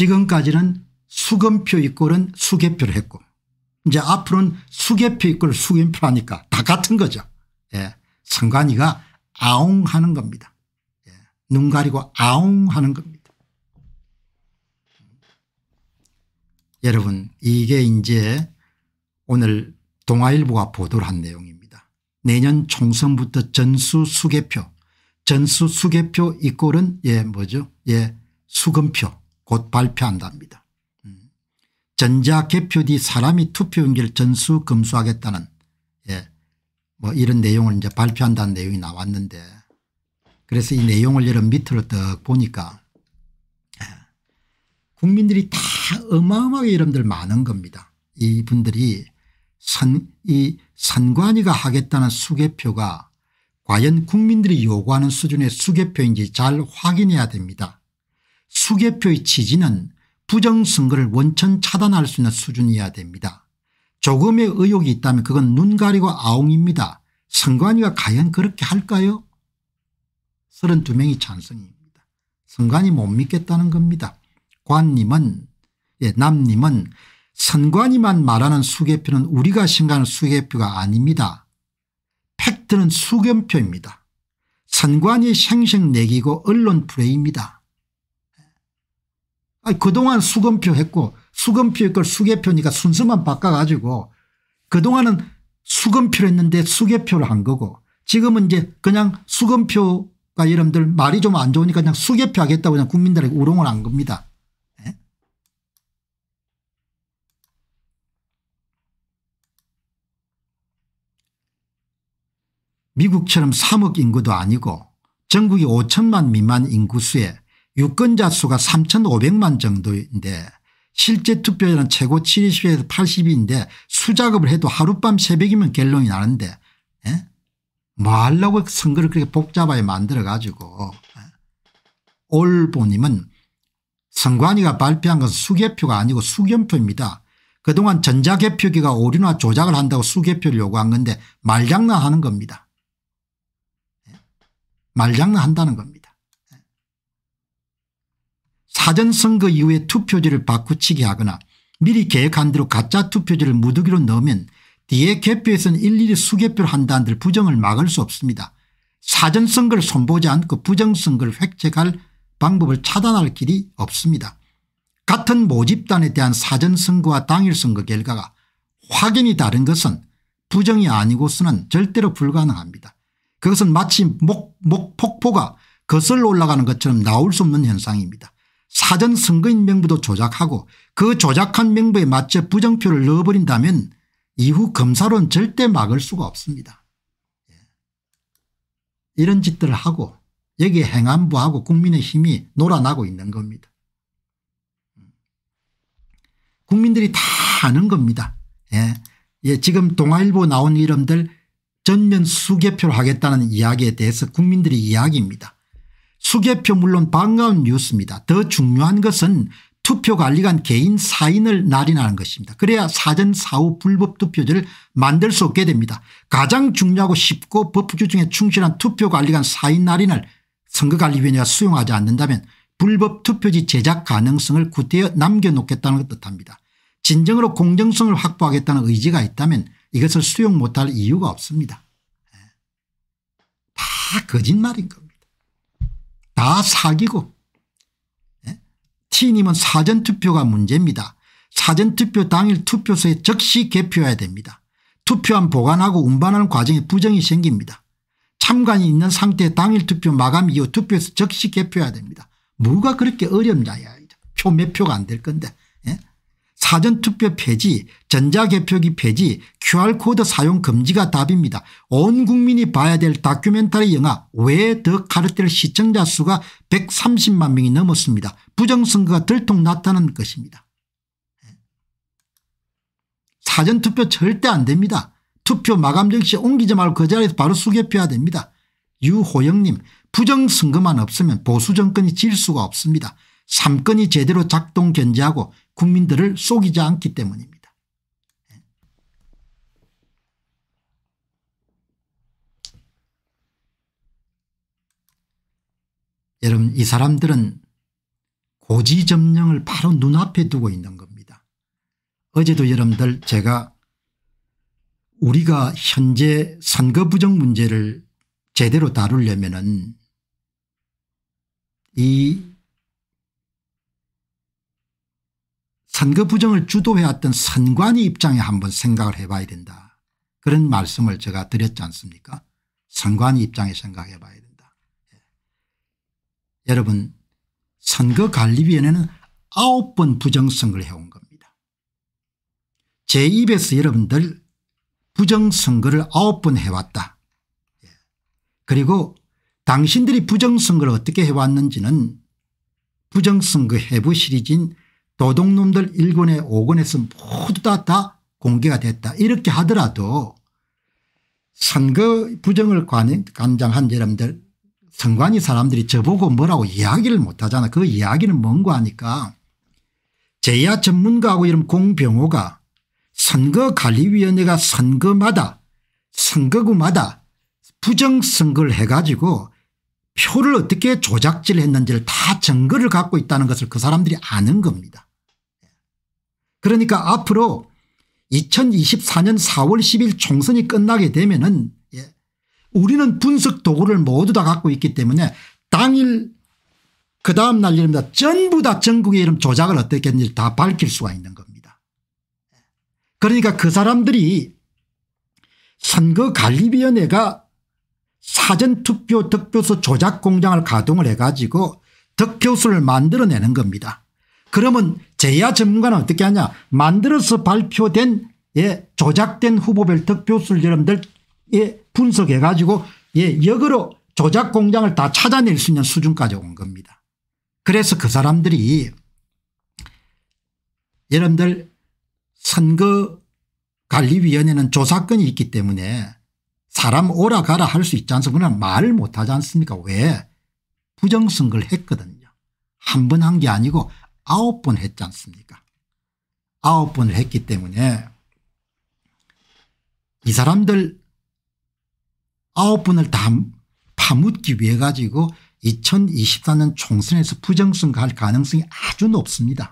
지금까지는 수금표 이꼴은 수개표를 했고 이제 앞으로는 수개표 이꼴 을수금표 하니까 다 같은 거죠. 예. 선관위가 아웅하는 겁니다. 예. 눈 가리고 아웅하는 겁니다. 여러분 이게 이제 오늘 동아일보가 보도를 한 내용입니다. 내년 총선부터 전수 수개표 전수 수개표 이꼴은 예 뭐죠 예 수금표 곧 발표한답니다. 음. 전자 개표 뒤 사람이 투표용지를 전수 검수하겠다는 예. 뭐 이런 내용을 이제 발표한다는 내용이 나왔는데 그래서 이 내용을 여러 밑으로 떡 보니까 예. 국민들이 다 어마어마하게 이름들 많은 겁니다. 이분들이 선, 이 선관위가 하겠다는 수개표가 과연 국민들이 요구하는 수준의 수개표인지 잘 확인해야 됩니다. 수개표의 취지는 부정선거를 원천 차단할 수 있는 수준이어야 됩니다. 조금의 의혹이 있다면 그건 눈 가리고 아웅입니다. 선관위가 과연 그렇게 할까요? 32명이 찬성입니다. 선관위 못 믿겠다는 겁니다. 관님은 예, 남님은 선관위만 말하는 수개표는 우리가 생각하는 수개표가 아닙니다. 팩트는 수견표입니다. 선관위 생색내기고 언론 플레이입니다. 아니, 그동안 수검표 했고 수검표 걸 수개표니까 순서만 바꿔가지고 그동안은 수검표를 했는데 수개표를 한 거고 지금은 이제 그냥 수검표가 여러분들 말이 좀 안 좋으니까 그냥 수개표 하겠다고 그냥 국민들에게 우롱을 한 겁니다. 예? 미국처럼 3억 인구도 아니고 전국이 5천만 미만 인구수에 유권자 수가 3,500만 정도인데 실제 투표율은 최고 70에서 80인데 수작업을 해도 하룻밤 새벽이면 결론이 나는데 에? 예? 뭐 하려고 선거를 그렇게 복잡하게 만들어 가지고 예? 올보님은 선관위가 발표한 것은 수개표가 아니고 수견표입니다. 그동안 전자개표기가 오류나 조작을 한다고 수개표를 요구한 건데 말장난하는 겁니다. 예? 말장난한다는 겁니다. 사전선거 그 이후에 투표지를 바꾸치게 하거나 미리 계획한 대로 가짜 투표지를 무더기로 넣으면 뒤에 개표에서는 일일이 수개표를 한다는 들 부정을 막을 수 없습니다. 사전선거를 손보지 않고 부정선거를 획책할 방법을 차단할 길이 없습니다. 같은 모집단에 대한 사전선거와 당일선거 결과가 확연히 다른 것은 부정이 아니고서는 절대로 불가능합니다. 그것은 마치 목, 목 폭포가 거슬러 올라가는 것처럼 나올 수 없는 현상입니다. 사전 선거인 명부도 조작하고 그 조작한 명부에 맞춰 부정표를 넣어버린다면 이후 검사론 절대 막을 수가 없습니다. 예. 이런 짓들을 하고 여기에 행안부하고 국민의힘이 놀아나고 있는 겁니다. 국민들이 다 아는 겁니다. 예. 예, 지금 동아일보 나온 이름들 전면 수개표를 하겠다는 이야기에 대해서 국민들이 이야기입니다. 수개표 물론 반가운 뉴스입니다. 더 중요한 것은 투표관리관 개인 사인을 날인하는 것입니다. 그래야 사전 사후 불법 투표지를 만들 수 없게 됩니다. 가장 중요하고 쉽고 법규정에 충실한 투표관리관 사인 날인을 선거관리위원회가 수용하지 않는다면 불법 투표지 제작 가능성을 구태여 남겨놓겠다는 뜻합니다. 진정으로 공정성을 확보하겠다는 의지가 있다면 이것을 수용 못할 이유가 없습니다. 예. 다 거짓말인 겁니다. 다 사기고 예? 티님은 사전투표가 문제입니다. 사전투표 당일 투표소에 즉시 개표해야 됩니다. 투표함 보관하고 운반하는 과정에 부정이 생깁니다. 참관이 있는 상태 당일 투표 마감 이후 투표에서 즉시 개표해야 됩니다. 뭐가 그렇게 어렵냐 야표몇 표가 안 될 건데 사전투표 폐지 전자개표기 폐지 QR코드 사용 금지가 답입니다. 온 국민이 봐야 될 다큐멘터리 영화 왜 더 카르텔 시청자 수가 130만 명이 넘었습니다. 부정선거가 들통 나타난 것입니다. 예. 사전투표 절대 안 됩니다. 투표 마감 정시 옮기지 말고 그 자리에서 바로 수개표해야 됩니다. 유호영님 부정선거만 없으면 보수 정권이 질 수가 없습니다. 3건이 제대로 작동 견제하고 국민들을 속이지 않기 때문입니다. 예. 여러분 이 사람들은 고지점령을 바로 눈앞에 두고 있는 겁니다. 어제도 여러분들 제가 우리가 현재 선거 부정 문제를 제대로 다루려면 은이 선거 그 부정을 주도해왔던 선관위 입장에 한번 생각을 해봐야 된다. 그런 말씀을 제가 드렸지 않습니까 선관위 입장에 생각해 봐야 된다. 예. 여러분 선거관리위원회는 아홉 번 부정선거를 해온 겁니다. 제 입에서 여러분들 부정선거를 아홉 번 해왔다. 예. 그리고 당신들이 부정선거를 어떻게 해왔는지는 부정선거 해부 시리즈인 도둑놈들 1군에5군에서 모두 다, 다 공개가 됐다 이렇게 하더라도 선거 부정을 관, 관장한 여러분들 선관위 사람들이 저보고 뭐라고 이야기를 못하잖아 그 이야기는 뭔가 하니까 제야 전문가하고 이런 공병호가 선거관리위원회가 선거마다 선거구마다 부정선거를 해가지고 표를 어떻게 조작질했는지를 다 증거를 갖고 있다는 것을 그 사람들이 아는 겁니다. 그러니까 앞으로 2024년 4월 10일 총선이 끝나게 되면 은 예. 우리는 분석 도구를 모두 다 갖고 있기 때문에 당일 그 다음 날 일입니다. 전부 다 전국의 이름 조작을 어떻게 했는지 다 밝힐 수가 있는 겁니다. 그러니까 그 사람들이 선거관리위원회가 사전투표 득표수 조작 공장을 가동을 해가지고 득표수를 만들어내는 겁니다. 그러면 제야 전문가는 어떻게 하냐 만들어서 발표된 예, 조작된 후보별 득표수를 여러분들 예, 분석해 가지고 예, 역으로 조작 공장을 다 찾아낼 수 있는 수준까지 온 겁니다. 그래서 그 사람들이 여러분들 선거관리위원회는 조사권이 있기 때문에 사람 오라 가라 할 수 있지 않습니까? 말을 못하지 않습니까? 왜? 부정선거를 했거든요. 한 번 한 게 아니고 아홉 번 했지 않습니까 아홉 번을 했기 때문에 이 사람들 아홉 번을 다 파묻기 위해 가지고 2024년 총선에서 부정선거할 가능성이 아주 높습니다.